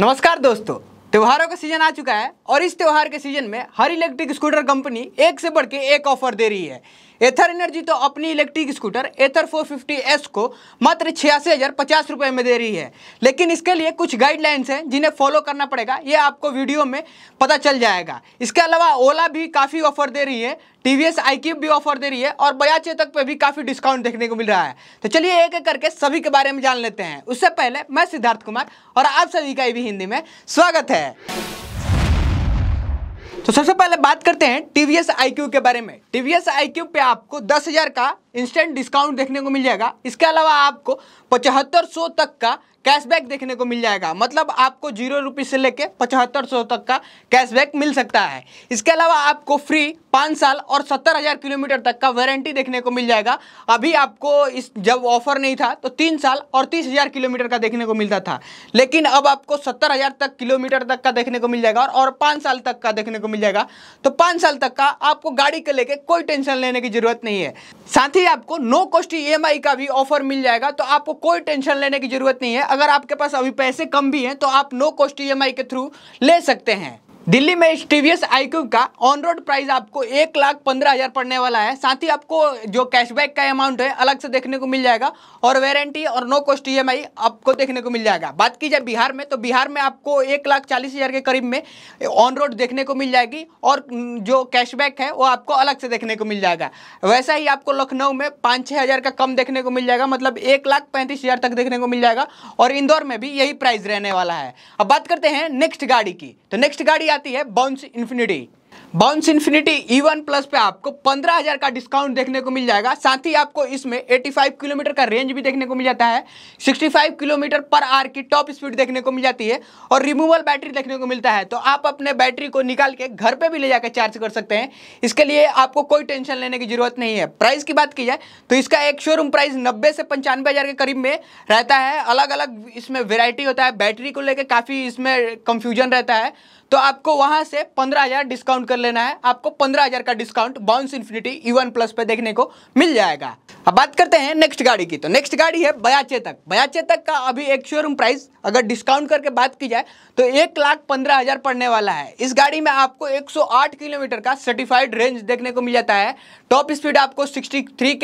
नमस्कार दोस्तों त्योहारों का सीजन आ चुका है और इस त्यौहार के सीजन में हर इलेक्ट्रिक स्कूटर कंपनी एक से बढ़ के एक ऑफर दे रही है एथर एनर्जी तो अपनी इलेक्ट्रिक स्कूटर एथर 450S को मात्र छियासी हज़ार पचास रुपये में दे रही है लेकिन इसके लिए कुछ गाइडलाइंस हैं जिन्हें फॉलो करना पड़ेगा ये आपको वीडियो में पता चल जाएगा इसके अलावा ओला भी काफ़ी ऑफर दे रही है टी वी एस भी ऑफर दे रही है और बया चेतक पर भी काफ़ी डिस्काउंट देखने को मिल रहा है तो चलिए एक एक करके सभी के बारे में जान लेते हैं उससे पहले मैं सिद्धार्थ कुमार और आप सभी का भी हिंदी में स्वागत है तो सबसे पहले बात करते हैं टीवीएस आई के बारे में टीवीएस आई पे आपको दस हजार का इंस्टेंट डिस्काउंट देखने को मिल जाएगा इसके अलावा आपको पचहत्तर सौ तक का कैशबैक देखने को मिल जाएगा मतलब आपको जीरो रुपीज़ से लेके पचहत्तर सौ तक का कैशबैक मिल सकता है इसके अलावा आपको फ्री पाँच साल और सत्तर हज़ार किलोमीटर तक का वारंटी देखने को मिल जाएगा अभी आपको इस जब ऑफर नहीं था तो तीन साल और तीस हज़ार किलोमीटर का देखने को मिलता था लेकिन अब आपको सत्तर हज़ार तक किलोमीटर तक का देखने को मिल जाएगा और, और पाँच साल तक का देखने को मिल जाएगा तो पाँच साल तक का आपको गाड़ी को लेकर कोई टेंशन लेने की जरूरत नहीं है साथ ही आपको नो कॉस्ट ई का भी ऑफर मिल जाएगा तो आपको कोई टेंशन लेने की जरूरत नहीं है अगर आपके पास अभी पैसे कम भी हैं तो आप नो कॉस्ट ई के थ्रू ले सकते हैं दिल्ली में इस टी वी एस का ऑन रोड प्राइस आपको एक लाख पंद्रह हज़ार पड़ने वाला है साथ ही आपको जो कैशबैक का अमाउंट है अलग से देखने को मिल जाएगा और वारंटी और नो कॉस्ट ई आपको देखने को मिल जाएगा बात की जाए बिहार में तो बिहार में आपको एक लाख चालीस हज़ार के करीब में ऑन रोड देखने को मिल जाएगी और जो कैशबैक है वो आपको अलग से देखने को मिल जाएगा वैसा ही आपको लखनऊ में पाँच छः हज़ार का कम देखने को मिल जाएगा मतलब एक लाख पैंतीस हज़ार तक देखने को मिल जाएगा और इंदौर में भी यही प्राइस रहने वाला है अब बात करते हैं नेक्स्ट गाड़ी की तो नेक्स्ट गाड़ी जाती है Bounce Infinity Bounce Infinity E one plus पे आपको पंद्रह हज़ार का डिस्काउंट देखने को मिल जाएगा साथ ही आपको इसमें 85 किलोमीटर का रेंज भी देखने को मिल जाता है 65 किलोमीटर पर आर की टॉप स्पीड देखने को मिल जाती है और रिमूवल बैटरी देखने को मिलता है तो आप अपने बैटरी को निकाल के घर पे भी ले जाकर चार्ज कर सकते हैं इसके लिए आपको कोई टेंशन लेने की जरूरत नहीं है प्राइस की बात की जाए तो इसका एक शोरूम प्राइस नब्बे से पंचानवे के करीब में रहता है अलग अलग इसमें वेरायटी होता है बैटरी को लेकर काफ़ी इसमें कंफ्यूजन रहता है तो आपको वहाँ से पंद्रह डिस्काउंट कर लेना है आपको पंद्रह हजार का डिस्काउंट बाउंस इन्फिनिटी यूएन प्लस पे देखने को मिल जाएगा अब बात करते हैं नेक्स्ट गाड़ी की तो नेक्स्ट गाड़ी है बयाचे तक बयाचे तक का अभी एक शोरूम प्राइस अगर डिस्काउंट करके बात की जाए तो एक लाख पंद्रह हजार पड़ने वाला है इस गाड़ी में आपको 108 किलोमीटर का सर्टिफाइड रेंज देखने को मिल जाता है टॉप स्पीड आपको 63 थ्री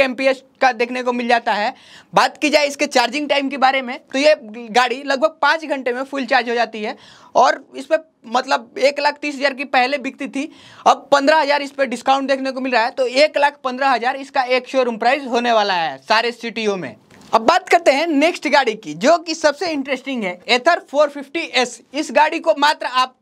का देखने को मिल जाता है बात की जाए इसके चार्जिंग टाइम के बारे में तो ये गाड़ी लगभग पाँच घंटे में फुल चार्ज हो जाती है और इस पर मतलब एक लाख तीस हज़ार की पहले बिकती थी अब पंद्रह हज़ार इस पर डिस्काउंट देखने को मिल रहा है तो एक लाख पंद्रह हज़ार इसका एक शोरूम प्राइस होने वाला है सारे सिटियों में अब बात करते हैं नेक्स्ट गाड़ी की जो कि सबसे इंटरेस्टिंग है एथर 450s इस गाड़ी को मात्र आप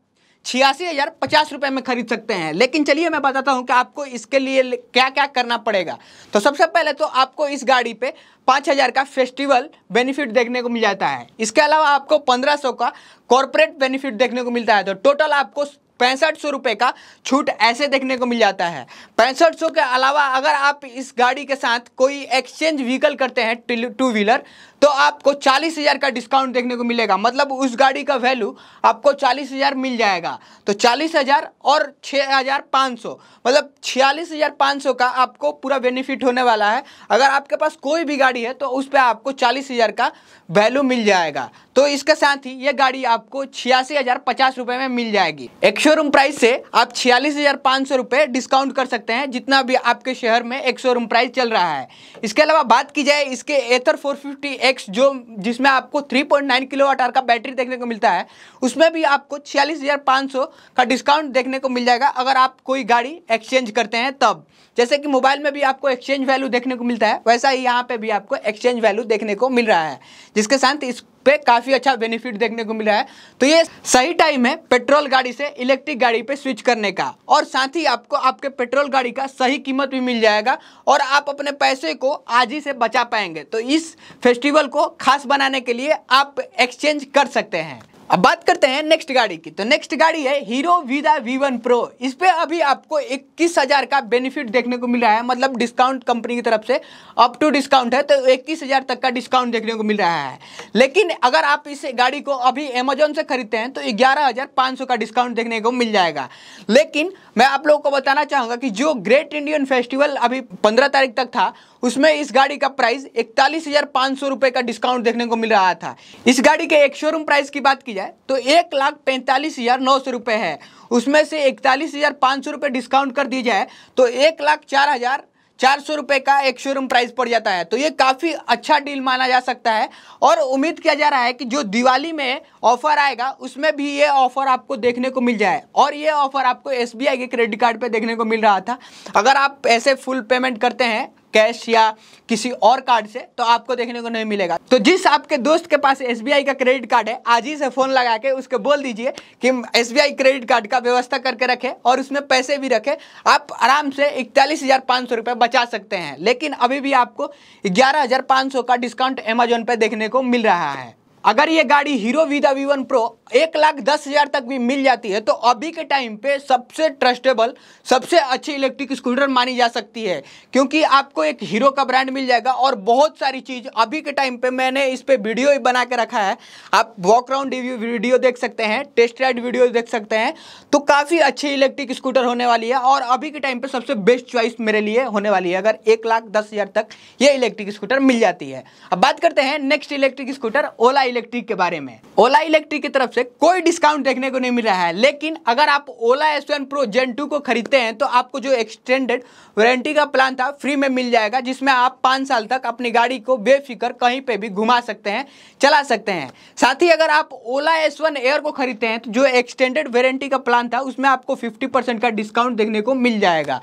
छियासी हज़ार पचास रुपये में खरीद सकते हैं लेकिन चलिए मैं बताता हूँ कि आपको इसके लिए क्या क्या करना पड़ेगा तो सबसे पहले तो आपको इस गाड़ी पे पाँच हज़ार का फेस्टिवल बेनिफिट देखने को मिल जाता है इसके अलावा आपको पंद्रह सौ का कॉरपोरेट बेनिफिट देखने को मिलता है तो टोटल आपको पैंसठ सौ रुपये का छूट ऐसे देखने को मिल जाता है पैंसठ सौ के अलावा अगर आप इस गाड़ी के साथ कोई एक्सचेंज व्हीकल करते हैं टू व्हीलर तो आपको चालीस हज़ार का डिस्काउंट देखने को मिलेगा मतलब उस गाड़ी का वैल्यू आपको चालीस हज़ार मिल जाएगा तो चालीस हज़ार और छः हज़ार पाँच सौ मतलब छियालीस हज़ार पाँच सौ का आपको पूरा बेनिफिट होने वाला है अगर आपके पास कोई भी गाड़ी है तो उस पर आपको चालीस हज़ार का वैल्यू मिल जाएगा तो इसके साथ ही ये गाड़ी आपको छियासी हज़ार पचास रुपये में मिल जाएगी एक शोरूम प्राइस से आप छियालीस हज़ार पाँच सौ रुपये डिस्काउंट कर सकते हैं जितना भी आपके शहर में एक शोरूम प्राइस चल रहा है इसके अलावा बात की जाए इसके एथर 450X जो जिसमें आपको 3.9 वाट आर का बैटरी देखने को मिलता है उसमें भी आपको छियालीस हज़ार पाँच सौ का डिस्काउंट देखने को मिल जाएगा अगर आप कोई गाड़ी एक्सचेंज करते हैं तब जैसे कि मोबाइल में भी आपको एक्सचेंज वैल्यू देखने को मिलता है वैसा ही यहाँ पर भी आपको एक्सचेंज वैल्यू देखने को मिल रहा है जिसके साथ इस पे काफ़ी अच्छा बेनिफिट देखने को मिला है तो ये सही टाइम है पेट्रोल गाड़ी से इलेक्ट्रिक गाड़ी पे स्विच करने का और साथ ही आपको आपके पेट्रोल गाड़ी का सही कीमत भी मिल जाएगा और आप अपने पैसे को आज ही से बचा पाएंगे तो इस फेस्टिवल को खास बनाने के लिए आप एक्सचेंज कर सकते हैं अब बात करते हैं नेक्स्ट गाड़ी की तो नेक्स्ट गाड़ी है Hero Vida V one Pro इस पर अभी आपको इक्कीस हज़ार का बेनिफिट देखने को मिल रहा है मतलब डिस्काउंट कंपनी की तरफ से अप टू डिस्काउंट है तो इक्कीस हज़ार तक का डिस्काउंट देखने को मिल रहा है लेकिन अगर आप इस गाड़ी को अभी अमेजोन से खरीदते हैं तो ग्यारह हज़ार पाँच सौ का डिस्काउंट देखने को मिल जाएगा लेकिन मैं आप लोगों को बताना चाहूँगा कि जो ग्रेट इंडियन फेस्टिवल अभी पंद्रह तारीख तक था उसमें इस गाड़ी का प्राइस इकतालीस हजार पाँच सौ रुपये का डिस्काउंट देखने को मिल रहा था इस गाड़ी के एक शोरूम प्राइस की बात की जाए तो एक लाख पैंतालीस हजार नौ सौ रुपये है उसमें से इकतालीस हजार पाँच सौ रुपये डिस्काउंट कर दी जाए तो एक लाख चार हजार चार सौ रुपये का एक शोरूम प्राइस पड़ जाता है तो ये काफ़ी अच्छा डील माना जा सकता है और उम्मीद किया जा रहा है कि जो दिवाली में ऑफर आएगा उसमें भी ये ऑफर आपको देखने को मिल जाए और ये ऑफर आपको एस के क्रेडिट कार्ड पे देखने को मिल रहा था अगर आप ऐसे फुल पेमेंट करते हैं कैश या किसी और कार्ड से तो आपको देखने को नहीं मिलेगा तो जिस आपके दोस्त के पास एस का क्रेडिट कार्ड है आज ही से फ़ोन लगा के उसके बोल दीजिए कि एस क्रेडिट कार्ड का व्यवस्था करके रखें और उसमें पैसे भी रखे आप आराम से इकतालीस हज़ार बचा सकते हैं लेकिन अभी भी आपको ग्यारह का डिस्काउंट अमेजोन पर देखने को मिल रहा है अगर ये गाड़ी हीरो विदा वी वन प्रो एक लाख दस हज़ार तक भी मिल जाती है तो अभी के टाइम पे सबसे ट्रस्टेबल सबसे अच्छी इलेक्ट्रिक स्कूटर मानी जा सकती है क्योंकि आपको एक हीरो का ब्रांड मिल जाएगा और बहुत सारी चीज़ अभी के टाइम पे मैंने इस पर वीडियो ही बना के रखा है आप वॉक राउंड रिव्यू वीडियो देख सकते हैं टेस्ट राइड वीडियो देख सकते हैं तो काफ़ी अच्छी इलेक्ट्रिक स्कूटर होने वाली है और अभी के टाइम पर सबसे बेस्ट चॉइस मेरे लिए होने वाली है अगर एक लाख दस हज़ार तक ये इलेक्ट्रिक स्कूटर मिल जाती है अब बात करते हैं next electric scooter Ola Electric के बारे में ओला इलेक्ट्रिक की तरफ से कोई डिस्काउंट देखने को नहीं मिल रहा है लेकिन अगर आप Ola S one Pro Gen two को खरीदते हैं तो आपको जो एक्सटेंडेड वारंटी का प्लान था फ्री में मिल जाएगा जिसमें आप पाँच साल तक अपनी गाड़ी को बेफिक्र कहीं पर भी घुमा सकते हैं चला सकते हैं साथ ही अगर आप ओला एस वन एयर को खरीदते हैं तो जो एक्सटेंडेड वारंटी का प्लान था उसमें आपको फिफ्टी का डिस्काउंट देखने को मिल जाएगा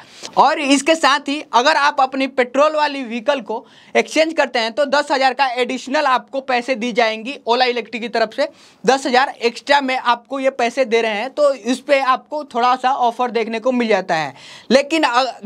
और इसके साथ ही अगर आप अपनी पेट्रोल वाली व्हीकल को एक्सचेंज करते हैं तो दस हज़ार का एडिशनल आपको पैसे दी जाएंगी ओला इलेक्ट्रिक की तरफ से दस हज़ार एक्स्ट्रा में आपको ये पैसे दे रहे हैं तो इस पर आपको थोड़ा सा ऑफर देखने को मिल जाता है लेकिन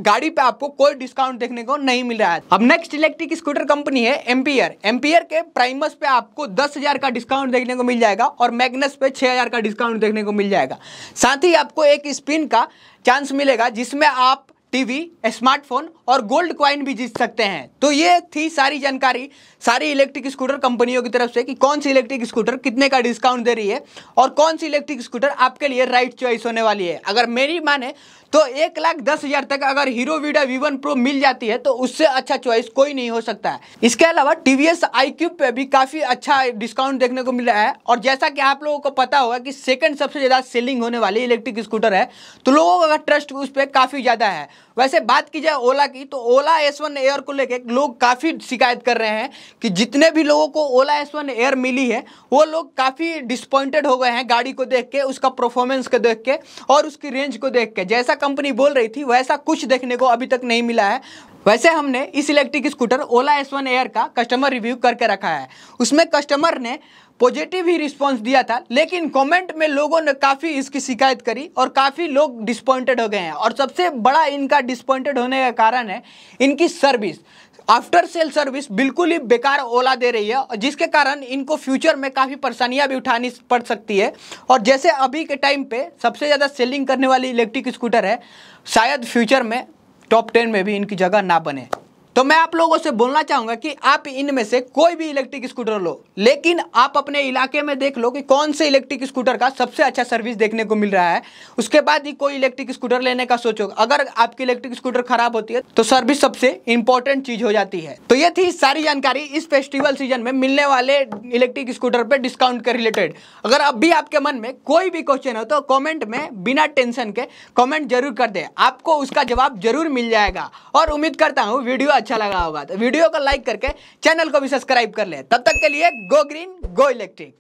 गाड़ी पे आपको कोई डिस्काउंट देखने को नहीं मिल रहा है अब नेक्स्ट इलेक्ट्रिक स्कूटर कंपनी है एम्पियर एम्पियर के प्राइमस पे आपको दस हज़ार का डिस्काउंट देखने को मिल जाएगा और मैगनस पे छः हज़ार का डिस्काउंट देखने को मिल जाएगा साथ ही आपको एक स्पिन का चांस मिलेगा जिसमें आप टीवी स्मार्टफोन और गोल्ड क्वाइन भी जीत सकते हैं तो ये थी सारी जानकारी सारी इलेक्ट्रिक स्कूटर कंपनियों की तरफ से कि कौन सी इलेक्ट्रिक स्कूटर कितने का डिस्काउंट दे रही है और कौन सी इलेक्ट्रिक स्कूटर आपके लिए राइट चॉइस होने वाली है अगर मेरी माने तो एक लाख दस हज़ार तक अगर Hero Vida V one Pro मिल जाती है तो उससे अच्छा चॉइस कोई नहीं हो सकता है इसके अलावा T V S i Qube पे भी काफ़ी अच्छा डिस्काउंट देखने को मिल रहा है और जैसा कि आप लोगों को पता होगा कि सेकंड सबसे ज़्यादा सेलिंग होने वाली इलेक्ट्रिक स्कूटर है तो लोगों का ट्रस्ट उस पर काफ़ी ज़्यादा है वैसे बात की जाए ओला की तो ओला एस वन एयर को लेकर लोग काफ़ी शिकायत कर रहे हैं कि जितने भी लोगों को ओला एस वन एयर मिली है वो लोग काफ़ी डिसपॉइंटेड हो गए हैं गाड़ी को देख के उसका परफॉर्मेंस को देख के और उसकी रेंज को देख के जैसा कंपनी बोल रही थी वैसा कुछ देखने को अभी तक नहीं मिला है वैसे हमने इस electric scooter Ola S one Air का कस्टमर रिव्यू करके रखा है उसमें कस्टमर ने पॉजिटिव ही रिस्पॉन्स दिया था लेकिन कमेंट में लोगों ने काफ़ी इसकी शिकायत करी और काफ़ी लोग डिसपॉइंटेड हो गए हैं और सबसे बड़ा इनका डिसपॉइंटेड होने का कारण है इनकी सर्विस आफ्टर सेल सर्विस बिल्कुल ही बेकार ओला दे रही है और जिसके कारण इनको फ्यूचर में काफ़ी परेशानियां भी उठानी पड़ सकती है और जैसे अभी के टाइम पे सबसे ज़्यादा सेलिंग करने वाली इलेक्ट्रिक स्कूटर है शायद फ्यूचर में टॉप टेन में भी इनकी जगह ना बने तो मैं आप लोगों से बोलना चाहूंगा कि आप इनमें से कोई भी इलेक्ट्रिक स्कूटर लो लेकिन आप अपने इलाके में देख लो कि कौन से इलेक्ट्रिक स्कूटर का सबसे अच्छा सर्विस देखने को मिल रहा है उसके बाद ही कोई इलेक्ट्रिक स्कूटर लेने का सोचो अगर आपकी इलेक्ट्रिक स्कूटर खराब होती है तो सर्विस सबसे इंपॉर्टेंट चीज़ हो जाती है तो ये थी सारी जानकारी इस फेस्टिवल सीजन में मिलने वाले इलेक्ट्रिक स्कूटर पर डिस्काउंट के रिलेटेड अगर अब भी आपके मन में कोई भी क्वेश्चन हो तो कॉमेंट में बिना टेंशन के कॉमेंट जरूर कर दे आपको उसका जवाब जरूर मिल जाएगा और उम्मीद करता हूँ वीडियो अच्छा लगा होगा तो वीडियो को लाइक करके चैनल को भी सब्सक्राइब कर ले तब तक के लिए गो ग्रीन गो इलेक्ट्रिक